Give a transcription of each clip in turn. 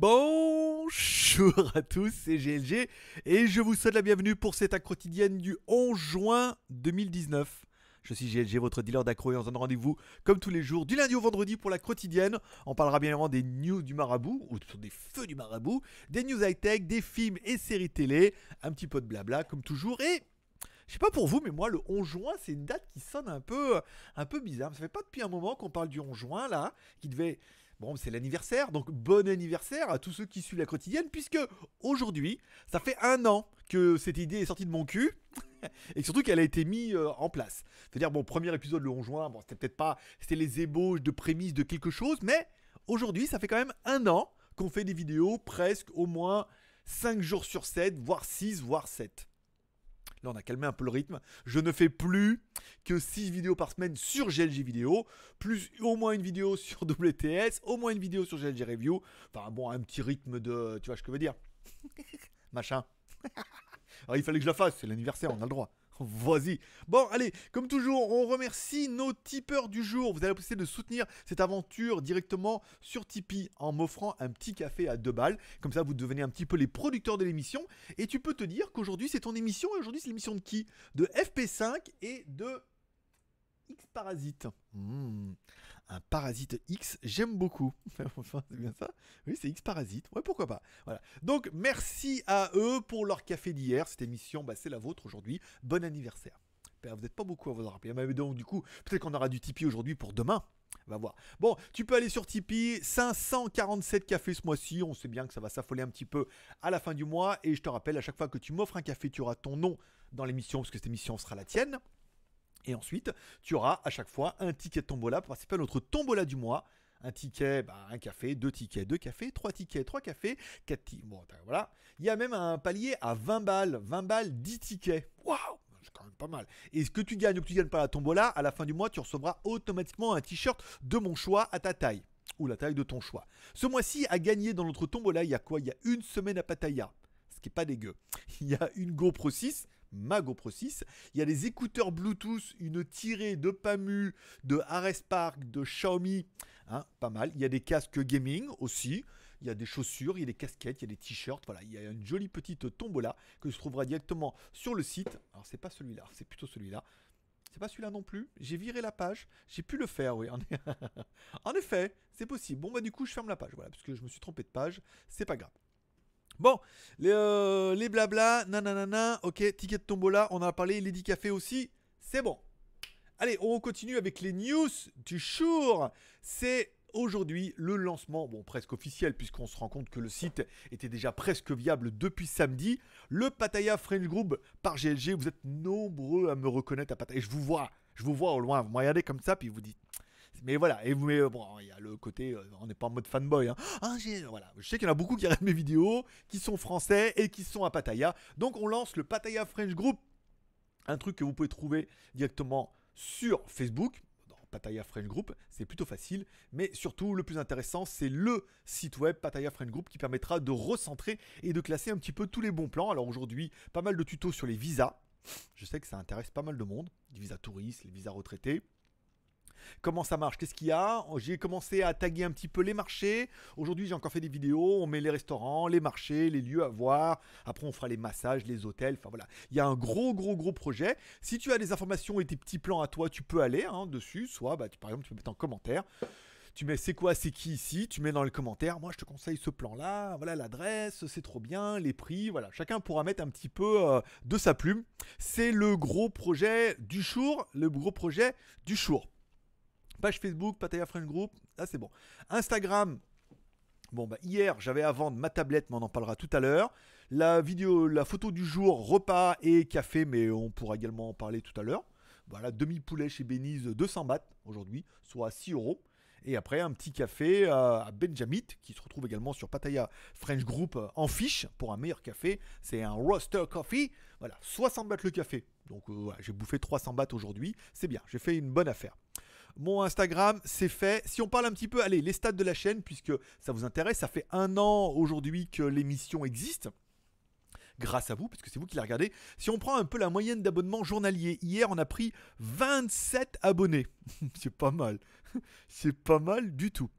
Bonjour à tous, c'est GLG et je vous souhaite la bienvenue pour cette accro quotidienne du 11 juin 2019. Je suis GLG, votre dealer d'accro et on se donne rendez-vous comme tous les jours du lundi au vendredi pour la quotidienne. On parlera bien évidemment des news du marabout ou des feux du marabout, des news high-tech, des films et séries télé, un petit peu de blabla comme toujours et je sais pas pour vous, mais moi, le 11 juin, c'est une date qui sonne un peu, un peu bizarre. Ça fait pas depuis un moment qu'on parle du 11 juin, là, qui devait, Bon, c'est l'anniversaire, donc bon anniversaire à tous ceux qui suivent la quotidienne, puisque aujourd'hui, ça fait un an que cette idée est sortie de mon cul. Et surtout qu'elle a été mise euh, en place. C'est-à-dire, bon, premier épisode le 11 juin, bon, c'était peut-être pas, c'était les ébauches de prémices de quelque chose, mais aujourd'hui, ça fait quand même un an qu'on fait des vidéos presque au moins 5 jours sur 7, voire 6, voire 7. Là, on a calmé un peu le rythme. Je ne fais plus que 6 vidéos par semaine sur GLG Vidéo, plus au moins une vidéo sur WTS, au moins une vidéo sur GLG Review. Enfin, bon, un petit rythme de. Tu vois ce que je veux dire Machin. il fallait que je la fasse, c'est l'anniversaire, on a le droit. Vas-y. Bon, allez, comme toujours, on remercie nos tipeurs du jour. Vous avez la possibilité de soutenir cette aventure directement sur Tipeee en m'offrant un petit café à deux balles. Comme ça, vous devenez un petit peu les producteurs de l'émission. Et tu peux te dire qu'aujourd'hui, c'est ton émission. Et aujourd'hui, c'est l'émission de qui De FP5 et de X Parasite. Hmm un parasite X. J'aime beaucoup. enfin, c'est bien ça Oui, c'est X parasite. Ouais, pourquoi pas. Voilà. Donc, merci à eux pour leur café d'hier. Cette émission, bah, c'est la vôtre aujourd'hui. Bon anniversaire. vous n'êtes pas beaucoup à vous en rappeler. Mais donc, du coup, peut-être qu'on aura du Tipeee aujourd'hui pour demain. On va voir. Bon, tu peux aller sur Tipeee, 547 cafés ce mois-ci, on sait bien que ça va s'affoler un petit peu à la fin du mois, et je te rappelle, à chaque fois que tu m'offres un café, tu auras ton nom dans l'émission, parce que cette émission sera la tienne. Et ensuite, tu auras à chaque fois un ticket de tombola pour participer à notre tombola du mois. Un ticket, bah, un café, deux tickets, deux cafés, trois tickets, trois cafés, quatre tickets. Bon, voilà. Il y a même un palier à 20 balles, 20 balles, 10 tickets. Waouh! c'est quand même pas mal. Et ce que tu gagnes ou que tu gagnes pas la tombola, à la fin du mois, tu recevras automatiquement un t-shirt de mon choix à ta taille. Ou la taille de ton choix. Ce mois-ci, à gagner dans notre tombola, il y a quoi Il y a une semaine à Pattaya. Ce qui est pas dégueu. Il y a une GoPro 6 ma GoPro 6. Il y a des écouteurs Bluetooth, une tirée de Pamu, de Park, de Xiaomi, hein, pas mal. Il y a des casques gaming aussi. Il y a des chaussures, il y a des casquettes, il y a des t-shirts. Voilà, il y a une jolie petite tombola que je trouverai directement sur le site. Alors c'est pas celui-là, c'est plutôt celui-là. C'est pas celui-là non plus. J'ai viré la page. J'ai pu le faire, oui. en effet, c'est possible. Bon, bah, du coup, je ferme la page. Voilà, parce que je me suis trompé de page. C'est pas grave. Bon, les, euh, les blabla, nanana, ok, ticket de tombola, on en a parlé, Lady Café aussi, c'est bon. Allez, on continue avec les news du jour. C'est aujourd'hui le lancement, bon presque officiel puisqu'on se rend compte que le site était déjà presque viable depuis samedi, le Pattaya French Group par GLG. Vous êtes nombreux à me reconnaître à Pattaya, je vous vois, je vous vois au loin, vous me regardez comme ça puis vous dites mais voilà, et euh, bon, il y a le côté, euh, on n'est pas en mode fanboy. Hein. Ah, voilà. Je sais qu'il y en a beaucoup qui regardent mes vidéos, qui sont français et qui sont à Pattaya. Donc on lance le Pattaya French Group, un truc que vous pouvez trouver directement sur Facebook. Pattaya French Group, c'est plutôt facile. Mais surtout, le plus intéressant, c'est le site web Pattaya French Group qui permettra de recentrer et de classer un petit peu tous les bons plans. Alors aujourd'hui, pas mal de tutos sur les visas. Je sais que ça intéresse pas mal de monde, les visas touristes, les visas retraités comment ça marche, qu'est-ce qu'il y a. J'ai commencé à taguer un petit peu les marchés. Aujourd'hui, j'ai encore fait des vidéos. On met les restaurants, les marchés, les lieux à voir. Après, on fera les massages, les hôtels. Enfin voilà, il y a un gros, gros, gros projet. Si tu as des informations et tes petits plans à toi, tu peux aller hein, dessus. Soit, bah, tu, par exemple, tu peux mettre en commentaire tu mets c'est quoi, c'est qui ici, tu mets dans les commentaires, moi je te conseille ce plan-là, voilà l'adresse, c'est trop bien, les prix, voilà, chacun pourra mettre un petit peu euh, de sa plume. C'est le gros projet du jour, le gros projet du jour. Page Facebook, Pataya French Group, là ah, c'est bon. Instagram, Bon, bah, hier, j'avais à vendre ma tablette, mais on en parlera tout à l'heure. La vidéo, la photo du jour, repas et café, mais on pourra également en parler tout à l'heure. Voilà, demi-poulet chez Bénise, 200 bahts aujourd'hui, soit 6 euros. Et après, un petit café à Benjamin, qui se retrouve également sur Pattaya French Group euh, en fiche pour un meilleur café. C'est un roaster coffee. Voilà, 60 bahts le café. Donc, euh, voilà, j'ai bouffé 300 bahts aujourd'hui. C'est bien, j'ai fait une bonne affaire. Mon Instagram, c'est fait. Si on parle un petit peu, allez, les stats de la chaîne, puisque ça vous intéresse, ça fait un an aujourd'hui que l'émission existe grâce à vous, parce que c'est vous qui la regardez. Si on prend un peu la moyenne d'abonnements journaliers, hier on a pris 27 abonnés. c'est pas mal. c'est pas mal du tout.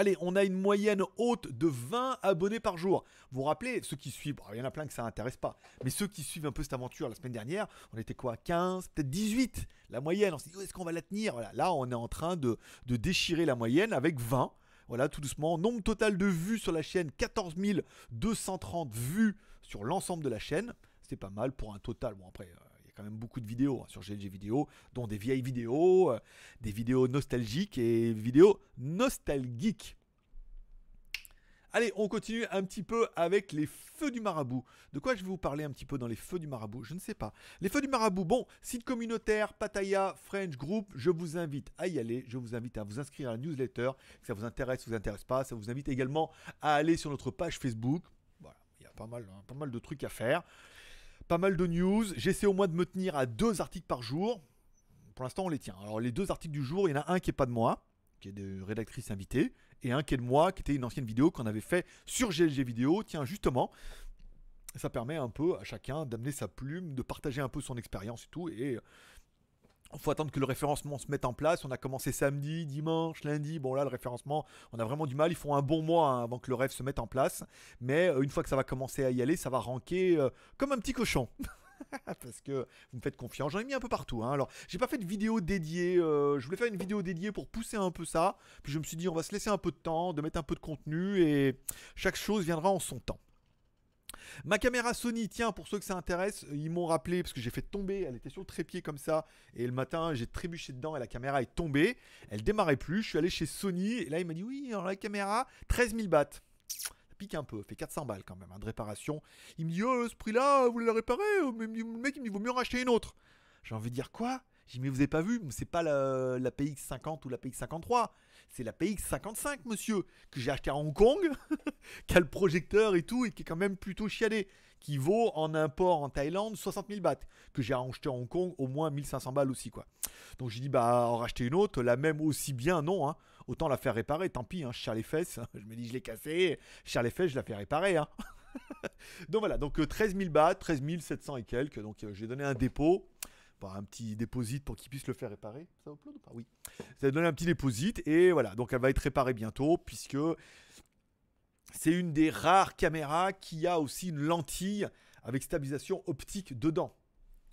Allez, on a une moyenne haute de 20 abonnés par jour. Vous vous rappelez, ceux qui suivent, il y en a plein que ça n'intéresse pas, mais ceux qui suivent un peu cette aventure la semaine dernière, on était quoi 15, peut-être 18 la moyenne. On s'est dit, est-ce qu'on va la tenir Là, on est en train de, de déchirer la moyenne avec 20. Voilà, tout doucement. Nombre total de vues sur la chaîne, 14 230 vues sur l'ensemble de la chaîne. C'est pas mal pour un total. Bon, après, euh, quand même beaucoup de vidéos hein, sur GLG Vidéo, dont des vieilles vidéos, euh, des vidéos nostalgiques et vidéos nostalgiques. Allez, on continue un petit peu avec les feux du marabout. De quoi je vais vous parler un petit peu dans les feux du marabout Je ne sais pas. Les feux du marabout, bon, site communautaire, Pataya, French Group, je vous invite à y aller, je vous invite à vous inscrire à la newsletter, ça vous intéresse, vous intéresse pas, ça vous invite également à aller sur notre page Facebook. Voilà, il y a pas mal, hein, pas mal de trucs à faire pas mal de news. J'essaie au moins de me tenir à deux articles par jour. Pour l'instant, on les tient. Alors, les deux articles du jour, il y en a un qui est pas de moi, qui est de rédactrice invitée, et un qui est de moi, qui était une ancienne vidéo qu'on avait fait sur GLG Vidéo. Tiens, justement, ça permet un peu à chacun d'amener sa plume, de partager un peu son expérience et tout. Et il faut attendre que le référencement se mette en place. On a commencé samedi, dimanche, lundi. Bon là, le référencement, on a vraiment du mal. Il faut un bon mois hein, avant que le rêve se mette en place. Mais euh, une fois que ça va commencer à y aller, ça va ranquer euh, comme un petit cochon. parce que vous me faites confiance. J'en ai mis un peu partout. Alors hein. Alors, j'ai pas fait de vidéo dédiée. Euh, je voulais faire une vidéo dédiée pour pousser un peu ça. Puis je me suis dit, on va se laisser un peu de temps, de mettre un peu de contenu et chaque chose viendra en son temps. Ma caméra Sony, tiens, pour ceux que ça intéresse, euh, ils m'ont rappelé parce que j'ai fait tomber, elle était sur le trépied comme ça, et le matin j'ai trébuché dedans et la caméra est tombée, elle démarrait plus, je suis allé chez Sony, et là il m'a dit oui, la caméra, 13 000 bahts pique un peu, fait 400 balles quand même hein, de réparation. Il me dit, oh, ce prix-là, vous la réparer euh, mais Le mec, il me dit, vaut mieux en racheter une autre. J'ai envie de dire quoi J'ai dit, mais vous avez pas vu, c'est pas la PX50 ou la PX53 c'est la PX55, monsieur, que j'ai acheté à Hong Kong, qui a le projecteur et tout, et qui est quand même plutôt chiadé, qui vaut en import en Thaïlande 60 000 bahts, que j'ai acheté à Hong Kong au moins 1500 balles aussi, quoi. Donc j'ai dit, bah, en racheter une autre, la même aussi bien, non, hein, autant la faire réparer, tant pis, hein, je les fesses, je me dis, je l'ai cassé je les fesses, je la fais réparer, hein. donc voilà, donc 13 euh, 000 bahts, 13 700 et quelques, donc euh, j'ai donné un dépôt un petit déposit pour qu'ils puissent le faire réparer. Ça plaît ou pas Oui. Ça donne un petit déposit et voilà, donc elle va être réparée bientôt puisque c'est une des rares caméras qui a aussi une lentille avec stabilisation optique dedans.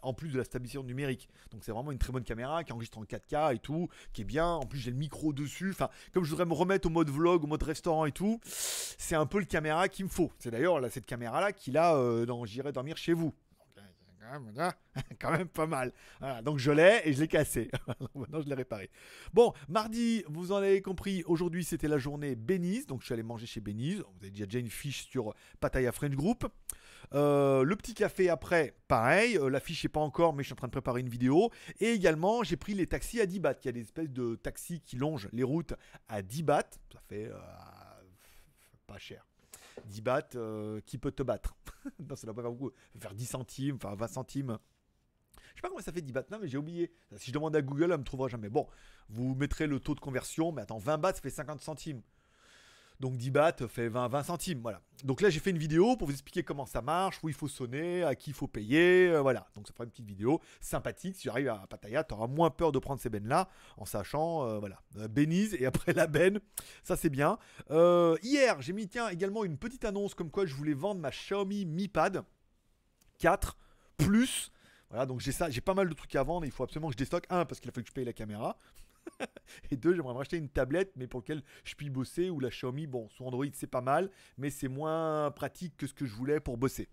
En plus de la stabilisation numérique. Donc c'est vraiment une très bonne caméra qui enregistre en 4K et tout, qui est bien. En plus j'ai le micro dessus. Enfin, comme je voudrais me remettre au mode vlog, au mode restaurant et tout, c'est un peu le caméra qu'il me faut. C'est d'ailleurs cette caméra là qu'il a euh, dans J'irai dormir chez vous. Hein, quand même pas mal. donc je l'ai et je l'ai cassé. Maintenant je l'ai réparé. Bon, mardi, vous en avez compris, aujourd'hui c'était la journée Bénise. Donc je suis allé manger chez Bénise. Vous avez déjà une fiche sur Pataya French Group. Euh, le petit café après, pareil. Euh, la fiche n'est pas encore, mais je suis en train de préparer une vidéo. Et également, j'ai pris les taxis à 10 bahts. Il y a des espèces de taxis qui longent les routes à 10 bahts. Ça fait euh, pas cher. 10 bahts, euh, qui peut te battre Non, ça doit pas faire beaucoup. Faire 10 centimes, enfin 20 centimes. Je sais pas comment ça fait 10 bahts, non, mais j'ai oublié. Si je demande à Google, elle me trouvera jamais. Bon, vous mettrez le taux de conversion, mais attends, 20 bahts, ça fait 50 centimes. Donc 10 bahts fait 20, 20 centimes. Voilà. Donc là, j'ai fait une vidéo pour vous expliquer comment ça marche, où il faut sonner, à qui il faut payer. Euh, voilà. Donc ça fera une petite vidéo sympathique. Si tu arrives à Pattaya, tu auras moins peur de prendre ces bennes-là en sachant, euh, voilà, euh, Bénise et après la benne. Ça, c'est bien. hier, j'ai mis, tiens, également une petite annonce comme quoi je voulais vendre ma Xiaomi Mi Pad 4 Plus. Voilà, donc j'ai ça, j'ai pas mal de trucs à vendre, il faut absolument que je déstocke. Un, parce qu'il a fallu que je paye la caméra. et deux, j'aimerais racheter une tablette, mais pour laquelle je puis bosser, ou la Xiaomi, bon, son Android c'est pas mal, mais c'est moins pratique que ce que je voulais pour bosser.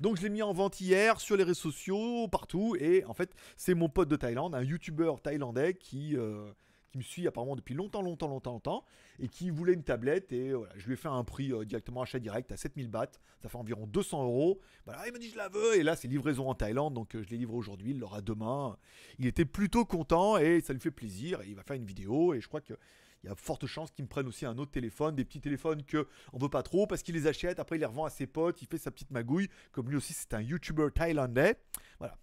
Donc je l'ai mis en vente hier, sur les réseaux sociaux, partout, et en fait, c'est mon pote de Thaïlande, un youtubeur thaïlandais qui... Euh, qui me suit apparemment depuis longtemps, longtemps, longtemps, longtemps, et qui voulait une tablette. Et voilà, je lui ai fait un prix directement achat direct à 7000 bahts. Ça fait environ 200 euros. Voilà, il m'a dit je la veux. Et là, c'est livraison en Thaïlande. Donc je l'ai livré aujourd'hui. Il l'aura demain. Il était plutôt content et ça lui fait plaisir. Et il va faire une vidéo. Et je crois que il y a forte chance qu'il me prenne aussi un autre téléphone, des petits téléphones que on veut pas trop parce qu'il les achète, après il les revend à ses potes, il fait sa petite magouille, comme lui aussi c'est un YouTuber thaïlandais. Voilà.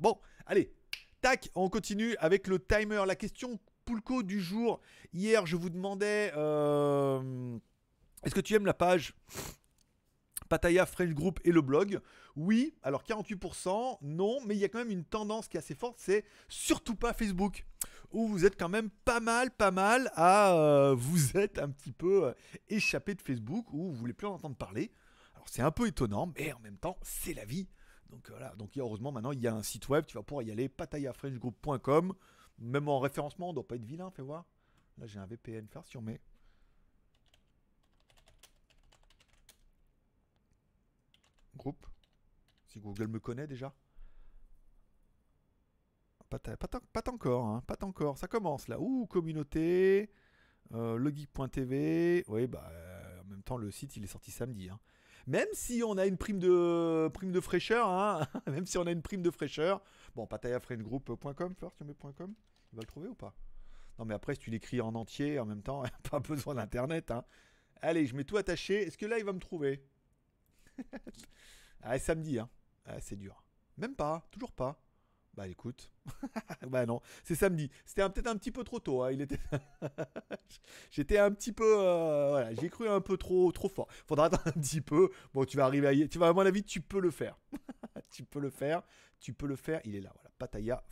Bon, allez, Tac, on continue avec le timer. La question Poulco du jour. Hier, je vous demandais euh, est-ce que tu aimes la page Pataya French Group et le blog Oui, alors 48%, non, mais il y a quand même une tendance qui est assez forte c'est surtout pas Facebook où vous êtes quand même pas mal, pas mal à euh, vous êtes un petit peu euh, échappé de Facebook, où vous voulez plus en entendre parler. Alors c'est un peu étonnant, mais en même temps, c'est la vie. Donc euh, voilà, donc heureusement maintenant il y a un site web, tu vas pouvoir y aller, patayafrenchgroup.com, même en référencement, on doit pas être vilain, fais voir. Là j'ai un VPN faire sur mes... Groupe. Si Google me connaît déjà. Pas, encore, hein, pas encore, ça commence là. Ouh, communauté, euh, legeek.tv, oui bah euh, en même temps le site il est sorti samedi. Hein. Même si on a une prime de, prime de fraîcheur, hein, même si on a une prime de fraîcheur. Bon, patayafriendgroup.com, Fleur, tu Il va le trouver ou pas Non, mais après, si tu l'écris en entier, en même temps, pas besoin d'internet. Hein. Allez, je mets tout attaché. Est-ce que là, il va me trouver Ah, samedi, hein. Ah, c'est dur. Même pas, toujours pas. Bah écoute, bah non, c'est samedi. C'était peut-être un petit peu trop tôt. Hein. Il était, j'étais un petit peu, euh, voilà, j'ai cru un peu trop, trop fort. Faudra attendre un petit peu. Bon, tu vas arriver à, tu vas à mon avis, tu peux le faire. tu peux le faire, tu peux le faire. Il est là, voilà. Pataya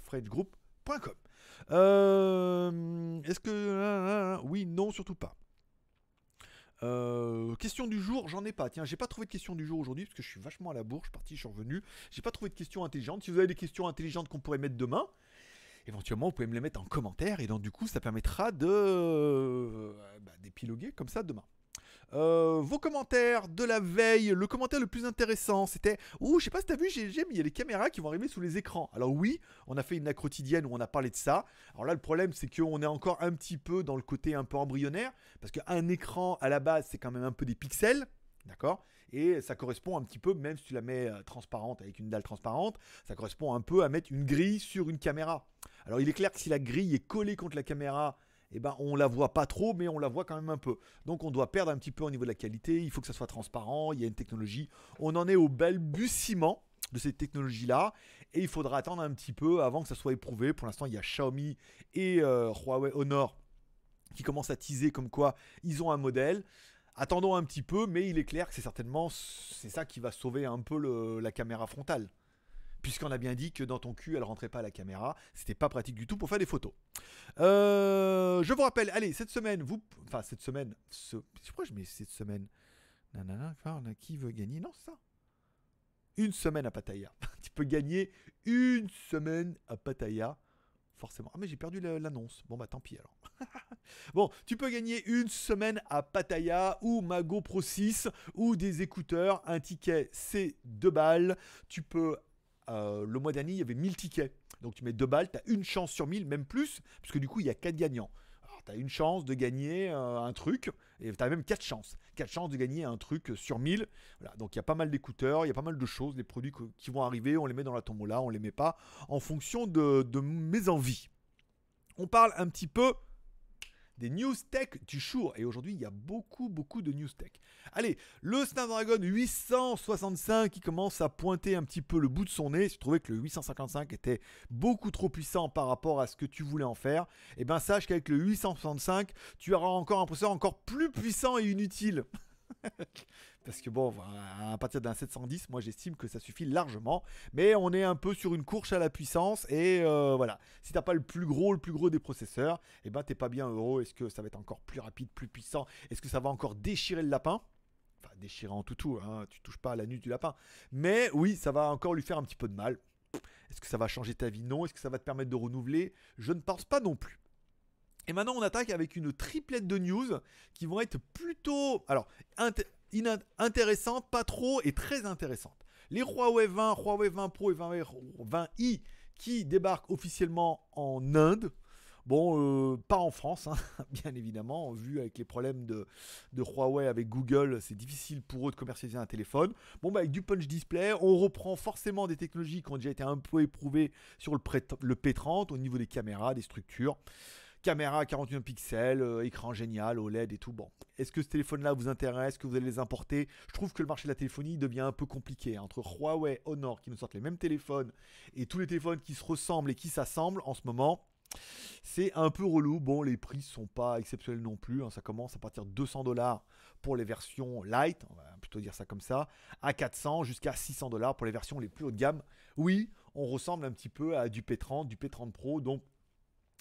euh, Est-ce que. Euh, oui, non, surtout pas. Euh, question du jour, j'en ai pas. Tiens, j'ai pas trouvé de question du jour aujourd'hui parce que je suis vachement à la bourre. Je suis parti, je suis revenu. J'ai pas trouvé de questions intelligentes. Si vous avez des questions intelligentes qu'on pourrait mettre demain, éventuellement vous pouvez me les mettre en commentaire et donc du coup ça permettra de euh, bah, d'épiloguer comme ça demain. Euh, vos commentaires de la veille, le commentaire le plus intéressant, c'était Ouh, je sais pas si t'as vu, j'ai mais les caméras qui vont arriver sous les écrans. Alors, oui, on a fait une quotidienne où on a parlé de ça. Alors là, le problème, c'est qu'on est encore un petit peu dans le côté un peu embryonnaire, parce qu'un écran à la base, c'est quand même un peu des pixels. D'accord Et ça correspond un petit peu, même si tu la mets euh, transparente avec une dalle transparente, ça correspond un peu à mettre une grille sur une caméra. Alors il est clair que si la grille est collée contre la caméra, eh ben, on la voit pas trop, mais on la voit quand même un peu. Donc on doit perdre un petit peu au niveau de la qualité, il faut que ça soit transparent, il y a une technologie. On en est au balbutiement de cette technologie-là, et il faudra attendre un petit peu avant que ça soit éprouvé. Pour l'instant, il y a Xiaomi et euh, Huawei Honor qui commencent à teaser comme quoi ils ont un modèle. Attendons un petit peu, mais il est clair que c'est certainement c'est ça qui va sauver un peu la caméra frontale puisqu'on a bien dit que dans ton cul, elle rentrait pas à la caméra. C'était pas pratique du tout pour faire des photos. Euh, je vous rappelle, allez, cette semaine, vous. Enfin, cette semaine. Ce, pourquoi je mets cette semaine Nanana, on a qui veut gagner Non, ça. Une semaine à Pattaya. tu peux gagner une semaine à Pattaya forcément. Ah mais j'ai perdu l'annonce. Bon bah tant pis alors. bon, tu peux gagner une semaine à Pattaya ou Mago GoPro 6 ou des écouteurs, un ticket c'est 2 balles. Tu peux euh, le mois dernier, il y avait 1000 tickets. Donc tu mets 2 balles, tu as une chance sur 1000, même plus, parce que du coup, il y a 4 gagnants. Alors tu as une chance de gagner euh, un truc, et tu as même 4 chances. 4 chances de gagner un truc sur 1000. donc il y a pas mal d'écouteurs, il y a pas mal de choses, des produits qui vont arriver, on les met dans la tombola, on les met pas, en fonction de, de mes envies. On parle un petit peu des news tech du jour. Et aujourd'hui, il y a beaucoup, beaucoup de news tech. Allez, le Snapdragon 865 qui commence à pointer un petit peu le bout de son nez. Si tu trouvais que le 855 était beaucoup trop puissant par rapport à ce que tu voulais en faire, eh ben sache qu'avec le 865, tu auras encore un processeur encore plus puissant et inutile. Parce que bon, à partir d'un 710, moi j'estime que ça suffit largement. Mais on est un peu sur une course à la puissance. Et euh, voilà, si t'as pas le plus gros, le plus gros des processeurs, et eh ben, t'es pas bien heureux. Est-ce que ça va être encore plus rapide, plus puissant Est-ce que ça va encore déchirer le lapin Enfin, déchirer en toutou, hein, tu touches pas à la nuque du lapin. Mais oui, ça va encore lui faire un petit peu de mal. Est-ce que ça va changer ta vie Non. Est-ce que ça va te permettre de renouveler Je ne pense pas non plus. Et maintenant, on attaque avec une triplette de news qui vont être plutôt, alors, intéressantes, pas trop, et très intéressantes. Les Huawei 20, Huawei 20 Pro et 20, 20i qui débarquent officiellement en Inde. Bon, euh, pas en France, hein, bien évidemment, vu avec les problèmes de, Huawei avec Google, c'est difficile pour eux de commercialiser un téléphone. Bon, bah, avec du punch display, on reprend forcément des technologies qui ont déjà été un peu éprouvées sur le P30 au niveau des caméras, des structures caméra 41 pixels, euh, écran génial, OLED et tout. Bon, est-ce que ce téléphone-là vous intéresse Est-ce que vous allez les importer Je trouve que le marché de la téléphonie devient un peu compliqué. Hein. entre Huawei, Honor qui nous sortent les mêmes téléphones et tous les téléphones qui se ressemblent et qui s'assemblent en ce moment. C'est un peu relou. Bon, les prix sont pas exceptionnels non plus. Hein. ça commence à partir de 200 dollars pour les versions light, on va plutôt dire ça comme ça, à 400 jusqu'à 600 dollars pour les versions les plus haut de gamme. Oui, on ressemble un petit peu à du P30, du P30 Pro, donc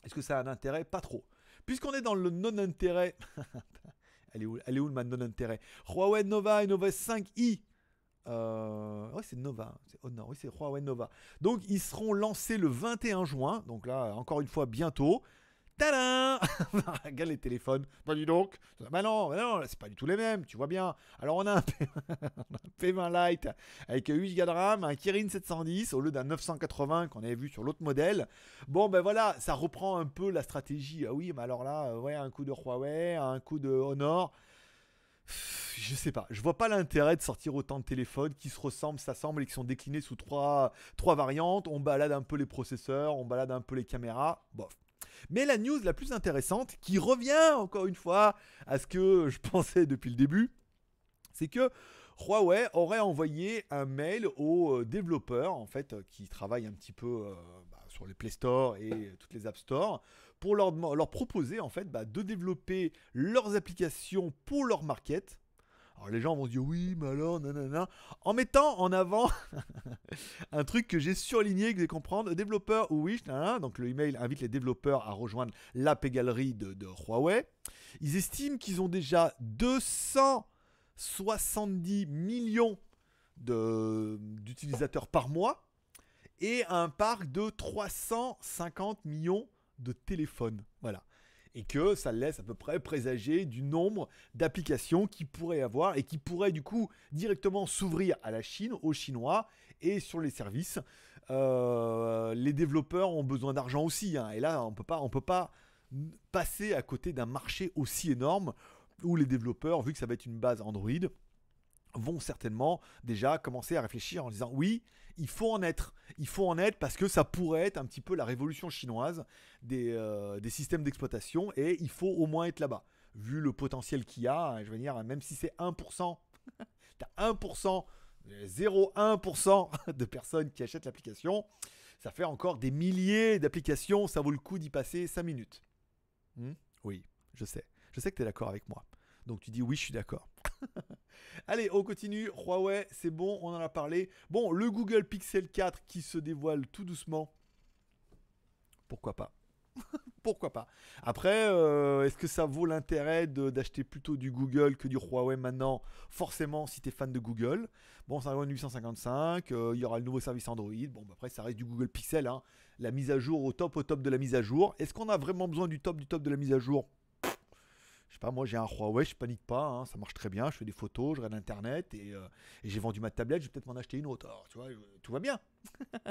est-ce que ça a un intérêt Pas trop. Puisqu'on est dans le non-intérêt, elle, où, le ma non-intérêt Huawei Nova et Nova 5i. Euh, oui, c'est Nova. Hein. Oh non, oui, c'est Huawei Nova. Donc, ils seront lancés le 21 juin. Donc là, encore une fois, bientôt. Tadam Regarde les téléphones. pas bah, du donc. Bah non, bah, non, c'est pas du tout les mêmes, tu vois bien. Alors on a un, P... 20 Lite avec 8 Go de RAM, un Kirin 710 au lieu d'un 980 qu'on avait vu sur l'autre modèle. Bon ben voilà, ça reprend un peu la stratégie. Ah oui, mais alors là, euh, ouais, un coup de Huawei, un coup de Honor je sais pas, je vois pas l'intérêt de sortir autant de téléphones qui se ressemblent, s'assemblent et qui sont déclinés sous trois, trois variantes. On balade un peu les processeurs, on balade un peu les caméras. Bof. Mais la news la plus intéressante, qui revient encore une fois à ce que je pensais depuis le début, c'est que Huawei aurait envoyé un mail aux euh, développeurs en fait euh, qui travaillent un petit peu euh, bah, sur les Play Store et toutes les App Store pour leur, proposer en fait bah, de développer leurs applications pour leur market alors les gens vont dire oui, mais alors, nanana. En mettant en avant un truc que j'ai surligné, que vous allez comprendre, développeur ou wish, donc le email invite les développeurs à rejoindre l'app galerie de, de Huawei. Ils estiment qu'ils ont déjà 270 millions d'utilisateurs par mois et un parc de 350 millions de téléphones. Voilà et que ça laisse à peu près présager du nombre d'applications qui pourrait avoir et qui pourraient du coup directement s'ouvrir à la Chine, aux Chinois et sur les services. Euh, les développeurs ont besoin d'argent aussi, hein. et là on peut pas, on peut pas passer à côté d'un marché aussi énorme où les développeurs, vu que ça va être une base Android, vont certainement déjà commencer à réfléchir en disant oui, il faut en être. Il faut en être parce que ça pourrait être un petit peu la révolution chinoise des, euh, systèmes d'exploitation et il faut au moins être là-bas. Vu le potentiel qu'il y a, hein, je veux dire, même si c'est 1%, t'as 1%, 0,1% de personnes qui achètent l'application, ça fait encore des milliers d'applications, ça vaut le coup d'y passer 5 minutes. Hmm oui, je sais. Je sais que tu es d'accord avec moi. Donc tu dis oui, je suis d'accord. Allez, on continue. Huawei, c'est bon, on en a parlé. Bon, le Google Pixel 4 qui se dévoile tout doucement. Pourquoi pas Pourquoi pas Après, euh, est-ce que ça vaut l'intérêt d'acheter plutôt du Google que du Huawei maintenant Forcément, si tu es fan de Google. Bon, c'est un 855, il y aura le nouveau service Android. Bon, bah, après, ça reste du Google Pixel. Hein. La mise à jour au top, au top de la mise à jour. Est-ce qu'on a vraiment besoin du top, du top de la mise à jour sais pas, moi j'ai un Huawei, je panique pas, hein, ça marche très bien, je fais des photos, je regarde internet et, euh, j'ai vendu ma tablette, je vais peut-être m'en acheter une autre. tu vois, euh, tout va bien.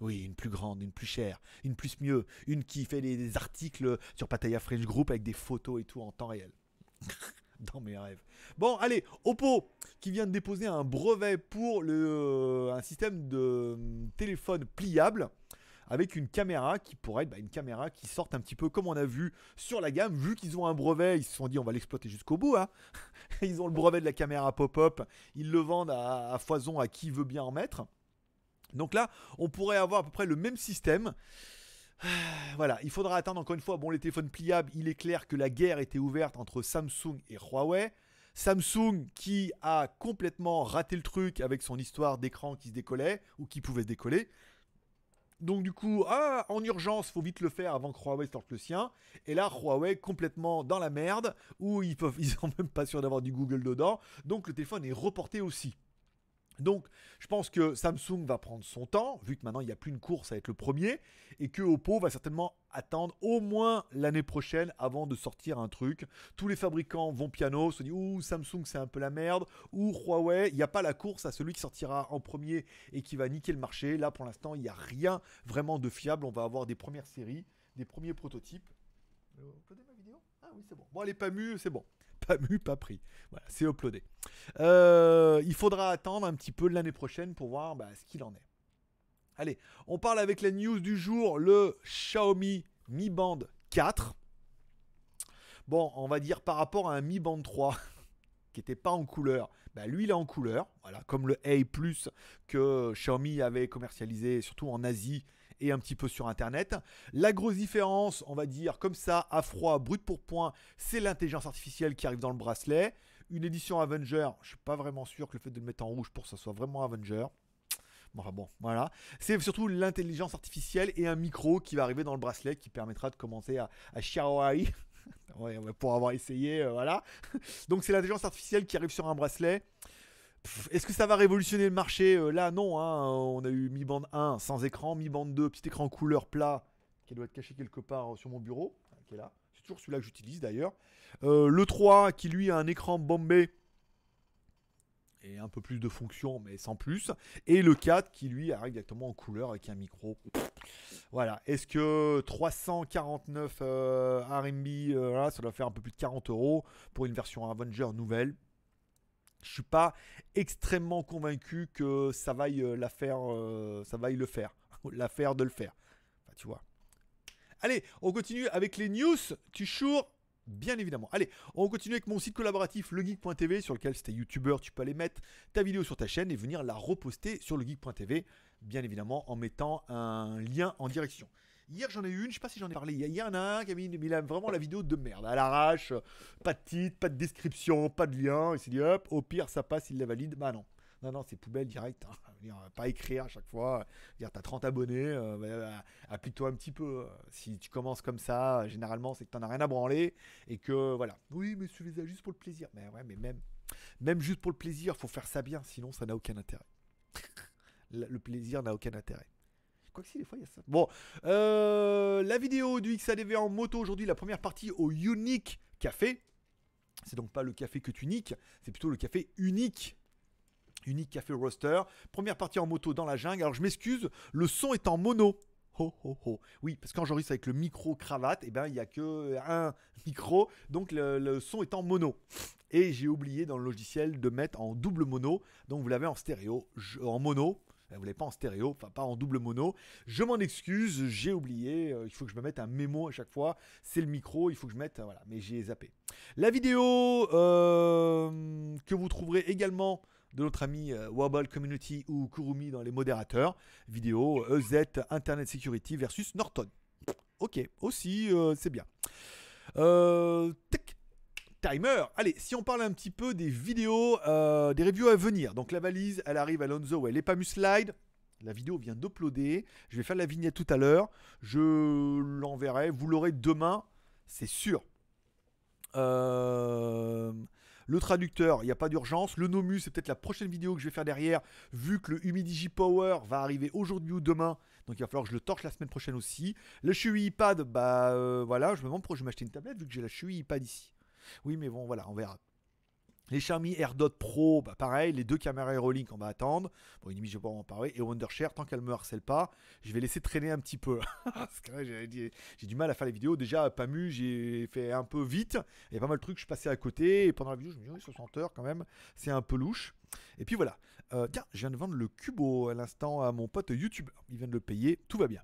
oui, une plus grande, une plus chère, une plus mieux, une qui fait des, articles sur Pataya French Group avec des photos et tout en temps réel. dans mes rêves. Bon, allez, Oppo, qui vient de déposer un brevet pour le, euh, un système de téléphone pliable avec une caméra qui pourrait être bah, une caméra qui sorte un petit peu comme on a vu sur la gamme, vu qu'ils ont un brevet, ils se sont dit on va l'exploiter jusqu'au bout. Hein. ils ont le brevet de la caméra pop-up, ils le vendent à, à foison à qui veut bien en mettre. Donc là, on pourrait avoir à peu près le même système. Voilà, il faudra attendre encore une fois. Bon, les téléphones pliables, il est clair que la guerre était ouverte entre Samsung et Huawei. Samsung qui a complètement raté le truc avec son histoire d'écran qui se décollait ou qui pouvait se décoller. Donc du coup, ah, en urgence, faut vite le faire avant que Huawei sorte le sien. Et là, Huawei complètement dans la merde, où ils peuvent, ils sont même pas sûrs d'avoir du Google dedans. Donc le téléphone est reporté aussi. Donc, je pense que Samsung va prendre son temps, vu que maintenant il n'y a plus une course à être le premier, et que Oppo va certainement attendre au moins l'année prochaine avant de sortir un truc. Tous les fabricants vont piano, se disent Samsung c'est un peu la merde, ou Huawei, il n'y a pas la course à celui qui sortira en premier et qui va niquer le marché. Là pour l'instant, il n'y a rien vraiment de fiable. On va avoir des premières séries, des premiers prototypes. On ma vidéo Ah oui, c'est bon. Bon, elle n'est pas mue, c'est bon pas mu, pas pris. Voilà, c'est uploadé. Euh, il faudra attendre un petit peu l'année prochaine pour voir bah, ce qu'il en est. Allez, on parle avec la news du jour, le Xiaomi Mi Band 4. Bon, on va dire par rapport à un Mi Band 3 qui n'était pas en couleur, bah, lui il est en couleur, voilà, comme le A+, que Xiaomi avait commercialisé surtout en Asie et un petit peu sur Internet. La grosse différence, on va dire comme ça, à froid, brut pour point, c'est l'intelligence artificielle qui arrive dans le bracelet. Une édition Avenger, je suis pas vraiment sûr que le fait de le mettre en rouge pour que ça soit vraiment Avenger. Enfin bon, voilà. C'est surtout l'intelligence artificielle et un micro qui va arriver dans le bracelet qui permettra de commencer à, à pour avoir essayé, euh, voilà. Donc c'est l'intelligence artificielle qui arrive sur un bracelet. Est-ce que ça va révolutionner le marché euh, Là, non. Hein, on a eu Mi Band 1 sans écran, Mi Band 2, petit écran couleur plat, qui doit être caché quelque part euh, sur mon bureau, euh, qui est là. C'est toujours celui-là que j'utilise d'ailleurs. le 3, qui lui a un écran bombé et un peu plus de fonctions, mais sans plus. Et le 4, qui lui a exactement en couleur avec un micro. Voilà. Est-ce que 349 RMB, là, ça doit faire un peu plus de 40 euros pour une version Avenger nouvelle je ne suis pas extrêmement convaincu que ça vaille euh, euh, le faire, l'affaire de le faire. tu vois. Allez, on continue avec les news. Tu bien évidemment. Allez, on continue avec mon site collaboratif legeek.tv sur lequel si t'es youtubeur, tu peux aller mettre ta vidéo sur ta chaîne et venir la reposter sur legeek.tv, bien évidemment en mettant un lien en direction. Hier, j'en ai eu une, je sais pas si j'en ai parlé. il y en a un qui a mis, il a vraiment la vidéo de merde, à l'arrache, euh, pas de titre, pas de description, pas de lien. Il s'est dit, hop, au pire, ça passe, il la valide. Bah non. Non, non, c'est poubelle direct. Hein. Pas écrire à chaque fois. Dire, as 30 abonnés, euh, bah, bah, bah, appuie-toi un petit peu. Euh. Si tu commences comme ça, généralement, c'est que t'en as rien à branler. Et que, voilà. Oui, mais tu les juste pour le plaisir. Mais ouais, mais même, même juste pour le plaisir, faut faire ça bien. Sinon, ça n'a aucun intérêt. le plaisir n'a aucun intérêt. Quoi que si, des fois, il y a ça. Bon, euh, la vidéo du XADV en moto aujourd'hui, la première partie au Unique Café. C'est donc pas le café que tu niques, c'est plutôt le café unique Unique Café Roaster. Première partie en moto dans la jungle. Alors je m'excuse, le son est en mono. Oh ho, ho. Oui, parce que quand j'enregistre avec le micro cravate, et eh ben il n'y a que un micro, donc le son est en mono. Et j'ai oublié dans le logiciel de mettre en double mono, donc vous l'avez en stéréo, en mono vous l'avez pas en stéréo, enfin pas en double mono. Je m'en excuse, j'ai oublié, euh, il faut que je me mette un mémo à chaque fois. C'est le micro, il faut que je mette, euh, voilà, mais j'ai zappé. La vidéo euh, que vous trouverez également de notre ami Wobble Community ou Kurumi dans les modérateurs, vidéo EZ Internet Security versus Norton. Ok, aussi, c'est bien. Timer. Allez, si on parle un petit peu des vidéos, euh, des reviews à venir. Donc la valise, elle arrive à Lonzo, elle est pas slide. La vidéo vient d'uploader. Je vais faire la vignette tout à l'heure. Je l'enverrai. Vous l'aurez demain, c'est sûr. Euh, le traducteur, il n'y a pas d'urgence. Le Nomu, c'est peut-être la prochaine vidéo que je vais faire derrière, vu que le Humidigi Power va arriver aujourd'hui ou demain. Donc il va falloir que je le torche la semaine prochaine aussi. Le Chewy iPad, bah euh, voilà, je me demande pourquoi je vais m'acheter une tablette, vu que j'ai la Chewy iPad ici. Oui, mais bon, voilà, on verra. Les Xiaomi AirDot Pro, bah pareil, les deux caméras AeroLink, on va attendre. Bon, une je vais pas en parler. Et Wondershare, tant qu'elle me harcèle pas, je vais laisser traîner un petit peu. Parce que j'ai du mal à faire les vidéos. Déjà, pas mu, j'ai fait un peu vite. Il y a pas mal de trucs, je suis passé à côté. Et pendant la vidéo, je me dis, oui, 60 heures quand même, c'est un peu louche. Et puis voilà. Euh, tiens, je viens de vendre le Cubo à l'instant à mon pote YouTube. Il vient de le payer, tout va bien.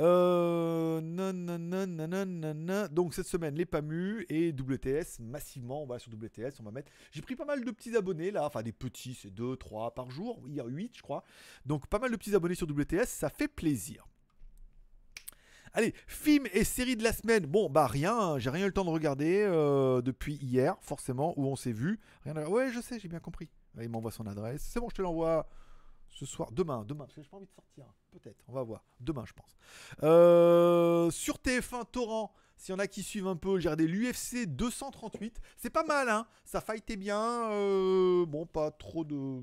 Euh, non non Donc cette semaine, les PAMU et WTS massivement. on va sur WTS, on va mettre. J'ai pris pas mal de petits abonnés là, enfin des petits, c'est 2, 3 par jour. Hier 8, je crois. Donc pas mal de petits abonnés sur WTS, ça fait plaisir. Allez, film et séries de la semaine. Bon, bah rien, hein. j'ai rien eu le temps de regarder euh, depuis hier, forcément, où on s'est vu. Rien Ouais, je sais, j'ai bien compris. Il m'envoie son adresse. C'est bon, je te l'envoie ce soir, demain, demain, parce que pas envie de sortir, peut-être, on va voir, demain je pense. Euh, sur TF1 Torrent, s'il y en a qui suivent un peu, j'ai regardé l'UFC 238, c'est pas mal, hein, ça fightait bien, euh, bon, pas trop de,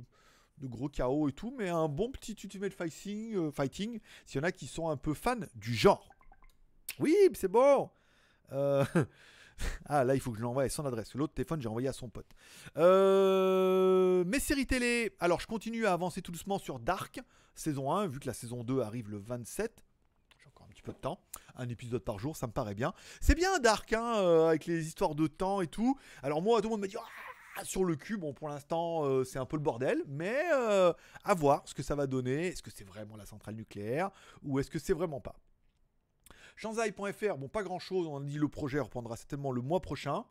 gros chaos et tout, mais un bon petit ultimate fighting, euh, fighting s'il y en a qui sont un peu fans du genre. Oui, c'est bon ah là, il faut que je l'envoie à son adresse. L'autre téléphone, j'ai envoyé à son pote. Euh... Mes séries télé. Alors, je continue à avancer tout doucement sur Dark, saison 1, vu que la saison 2 arrive le 27 encore un petit peu de temps. Un épisode par jour, ça me paraît bien. C'est bien Dark, hein, euh, avec les histoires de temps et tout. Alors moi, tout le monde me dit... Ah, sur le cul, bon, pour l'instant, euh, c'est un peu le bordel, mais euh, à voir ce que ça va donner. Est-ce que c'est vraiment la centrale nucléaire ou est-ce que c'est vraiment pas Shanzai.fr, bon, pas grand chose, on a dit le projet reprendra certainement le mois prochain.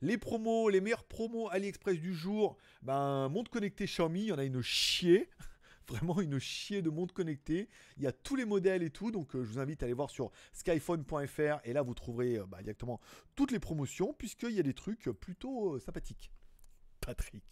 Les promos, les meilleurs promos AliExpress du jour, ben, monde connecté Xiaomi, il y en a une chier vraiment une chier de monde connecté. Il y a tous les modèles et tout, donc euh, je vous invite à aller voir sur skyphone.fr et là vous trouverez euh, bah, directement toutes les promotions puisqu'il y a des trucs euh, plutôt sympathiques. Patrick.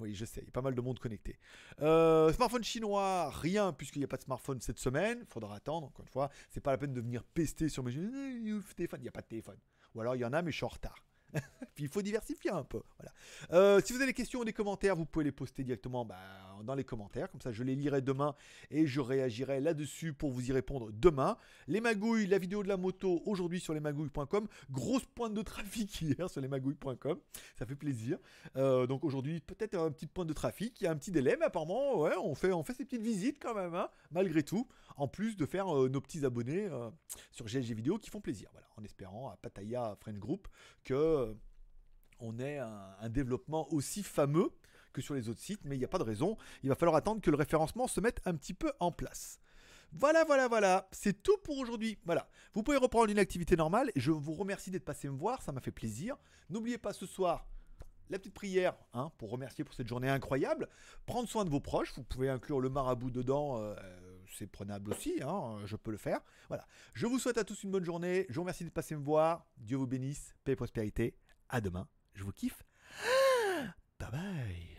Oui, je sais, il y a pas mal de monde connecté. Euh, smartphone chinois, rien, puisqu'il n'y a pas de smartphone cette semaine. Faudra attendre, encore une fois. C'est pas la peine de venir pester sur mes. Euh, il n'y a pas de téléphone. Ou alors, il y en a, mais je suis en retard. il faut diversifier un peu. Voilà. Euh, si vous avez des questions ou des commentaires, vous pouvez les poster directement bah, dans les commentaires. Comme ça, je les lirai demain et je réagirai là-dessus pour vous y répondre demain. Les magouilles, la vidéo de la moto aujourd'hui sur lesmagouilles.com. Grosse pointe de trafic hier sur lesmagouilles.com. Ça fait plaisir. Euh, donc aujourd'hui, peut-être un petit point de trafic. Il y a un petit délai, mais apparemment, ouais, on fait, on fait ces petites visites quand même, hein, malgré tout. En plus de faire euh, nos petits abonnés sur GLG Vidéo qui font plaisir. Voilà, en espérant à Pataya Friend Group que euh, on est un, développement aussi fameux que sur les autres sites, mais il n'y a pas de raison. Il va falloir attendre que le référencement se mette un petit peu en place. Voilà, voilà, voilà, c'est tout pour aujourd'hui. Voilà, vous pouvez reprendre une activité normale. Je vous remercie d'être passé me voir, ça m'a fait plaisir. N'oubliez pas ce soir la petite prière hein, pour remercier pour cette journée incroyable. Prendre soin de vos proches, vous pouvez inclure le marabout dedans. Euh, c'est prenable aussi, hein, je peux le faire. Voilà. Je vous souhaite à tous une bonne journée. Je vous remercie de passer me voir. Dieu vous bénisse. Paix et prospérité. À demain. Je vous kiffe. Ah, bye bye.